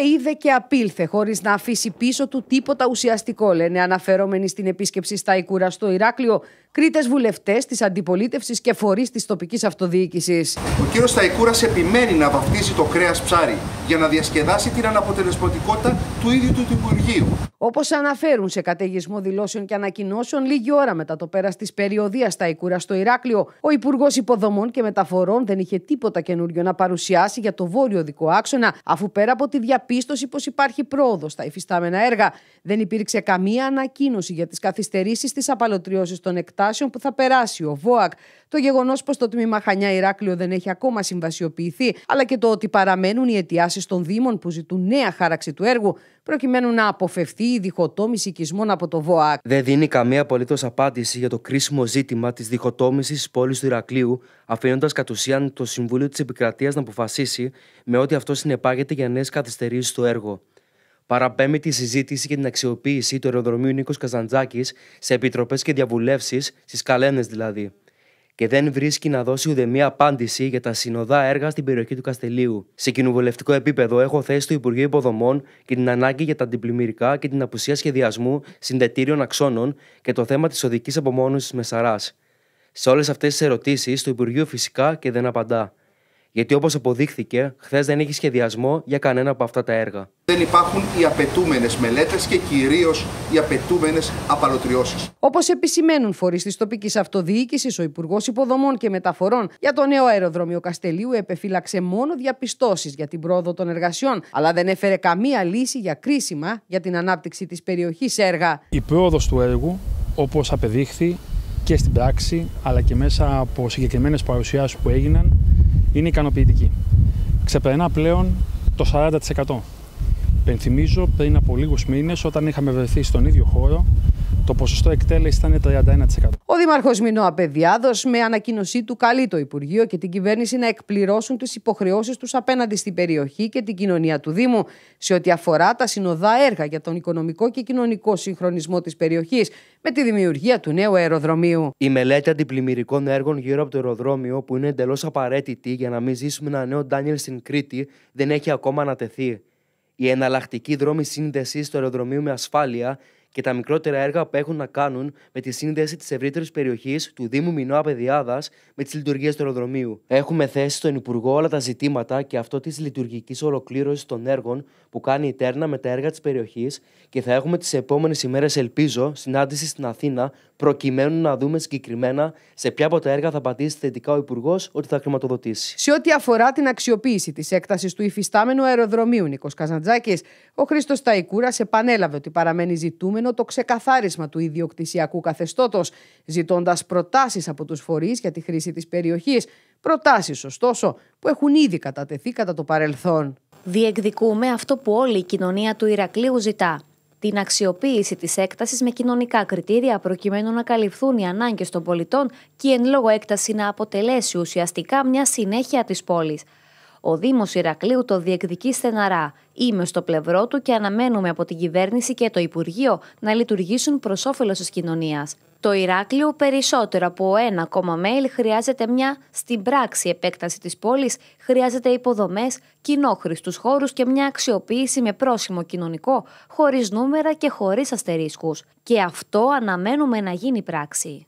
είδε και απήλθε, χωρίς να αφήσει πίσω του τίποτα ουσιαστικό, λένε αναφερόμενοι στην επίσκεψη στα Ικούρα στο Ηράκλειο, Κρήτες βουλευτές της αντιπολίτευσης και φορείς της τοπικής αυτοδιοίκησης. Ο κύριος Σταϊκούρας επιμένει να βαφτίσει το κρέας ψάρι για να διασκεδάσει την αναποτελεσματικότητα του ίδιου του Υπουργείου. Όπως αναφέρουν σε καταιγισμό δηλώσεων και ανακοινώσεων, λίγη ώρα μετά το πέρας της περιοδίας ταϊκούρα στο Ηράκλειο, ο Υπουργός Υποδομών και Μεταφορών δεν είχε τίποτα καινούριο να παρουσιάσει για το βόρειο δικό άξονα, αφού πέρα από τη διαπίστωση πως υπάρχει πρόοδος στα υφιστάμενα έργα, δεν υπήρξε καμία ανακοίνωση για τις καθυστερήσεις της απαλωτριώση των εκτάσεων συμβάσεων που θα περάσει ο ΒΟΑΚ. Το γεγονός πως το τμήμα Χανιά Ηράκλειο δεν έχει ακόμα συμβασιοποιηθεί, αλλά και το ότι παραμένουν οι αιτιάσεις των Δήμων που ζητούν νέα χάραξη του έργου, προκειμένου να αποφευθεί η διχοτόμηση οικισμών από το ΒΟΑΚ. Δεν δίνει καμία απολύτως απάντηση για το κρίσιμο ζήτημα της διχοτόμησης της πόλης του Ηρακλείου, αφήνοντας κατ' ουσίαν το Συμβούλιο της Επικρατείας να αποφασίσει με ό,τι αυτό συνεπάγεται για νέες καθυστερήσεις στο έργο παραπέμπει τη συζήτηση για την αξιοποίηση του αεροδρομίου Νίκος Καζαντζάκης σε επιτροπές και διαβουλεύσεις, στις καλένες δηλαδή, και δεν βρίσκει να δώσει ουδέμια απάντηση για τα συνοδά έργα στην περιοχή του Καστελίου. Σε κοινοβουλευτικό επίπεδο, έχω θέσει το Υπουργείο Υποδομών και την ανάγκη για τα αντιπλημμυρικά και την απουσία σχεδιασμού συντετήριων αξώνων και το θέμα της οδικής απομόνωσης Μεσαράς. Σε όλες αυτές τις ερωτήσεις, το Υπουργείο φυσικά και δεν απαντά. Γιατί όπως αποδείχθηκε, χθες δεν έχει σχεδιασμό για κανένα από αυτά τα έργα. Δεν υπάρχουν οι απαιτούμενες μελέτες και κυρίως οι απαιτούμενες απαλωτριώσεις. Όπως επισημαίνουν φορείς της τοπικής αυτοδιοίκησης, ο Υπουργός Υποδομών και Μεταφορών για το νέο αεροδρόμιο Καστελίου επεφύλαξε μόνο διαπιστώσεις για την πρόοδο των εργασιών, αλλά δεν έφερε καμία λύση για κρίσιμα για την ανάπτυξη της περιοχής έργα. Η πρόοδος του έργου, όπως απεδείχθη και στην πράξη, αλλά και μέσα από συγκεκριμένες παρουσιάσεις που έγιναν, είναι ικανοποιητική. Ξεπερνά πλέον το 40%. Πενθυμίζω πριν από λίγους μήνες όταν είχαμε βρεθεί στον ίδιο χώρο το ποσοστό εκτέλεσης ήταν 31%. Ο Δήμαρχος Μινώ Απεδιάδο, με ανακοίνωσή του, καλεί το Υπουργείο και την κυβέρνηση να εκπληρώσουν τις υποχρεώσεις τους απέναντι στην περιοχή και την κοινωνία του Δήμου σε ό,τι αφορά τα συνοδά έργα για τον οικονομικό και κοινωνικό συγχρονισμό της περιοχής με τη δημιουργία του νέου αεροδρομίου. Η μελέτη αντιπλημμυρικών έργων γύρω από το αεροδρόμιο, που είναι εντελώς απαραίτητη για να μην ζήσουμε ένα νέο Ντάνιελ στην Κρήτη, δεν έχει ακόμα ανατεθεί. Η εναλλακτική δρόμη σύνδεσης του αεροδρομίου με ασφάλεια και τα μικρότερα έργα που έχουν να κάνουν με τη σύνδεση της ευρύτερης περιοχής του Δήμου Μινό Απεδιάδα με τις λειτουργίες του αεροδρομίου. Έχουμε θέσει στον Υπουργό όλα τα ζητήματα και αυτό της λειτουργικής ολοκλήρωσης των έργων που κάνει η Τέρνα με τα έργα της περιοχής και θα έχουμε τις επόμενες ημέρες, ελπίζω, συνάντηση στην Αθήνα προκειμένου να δούμε συγκεκριμένα σε ποια από τα έργα θα πατήσει θετικά ο Υπουργός ότι θα χρηματοδοτήσει. Σε ό,τι αφορά την αξιοποίηση της έκτασης του υφιστάμενου αεροδρομίου Νικό Καζαντζάκης, ο Χρήστος Ταϊκούρας επανέλαβε ότι παραμένει ζητούμενος με το ξεκαθάρισμα του ιδιοκτησιακού καθεστώτος, ζητώντας προτάσεις από τους φορείς για τη χρήση της περιοχής. Προτάσεις, ωστόσο, που έχουν ήδη κατατεθεί κατά το παρελθόν. Διεκδικούμε αυτό που όλη η κοινωνία του Ηρακλείου ζητά. Την αξιοποίηση της έκτασης με κοινωνικά κριτήρια προκειμένου να καλυφθούν οι ανάγκες των πολιτών και η εν λόγω έκταση να αποτελέσει ουσιαστικά μια συνέχεια της πόλης. Ο Δήμος Ηρακλείου το διεκδικεί στεναρά. Είμαι στο πλευρό του και αναμένουμε από την κυβέρνηση και το Υπουργείο να λειτουργήσουν προς όφελος της κοινωνίας. Το Ηράκλειο περισσότερο από ένα ακόμα mail χρειάζεται μια στην πράξη επέκταση της πόλης, χρειάζεται υποδομές, κοινόχρηστους χώρους και μια αξιοποίηση με πρόσημο κοινωνικό, χωρίς νούμερα και χωρίς αστερίσκους. Και αυτό αναμένουμε να γίνει πράξη.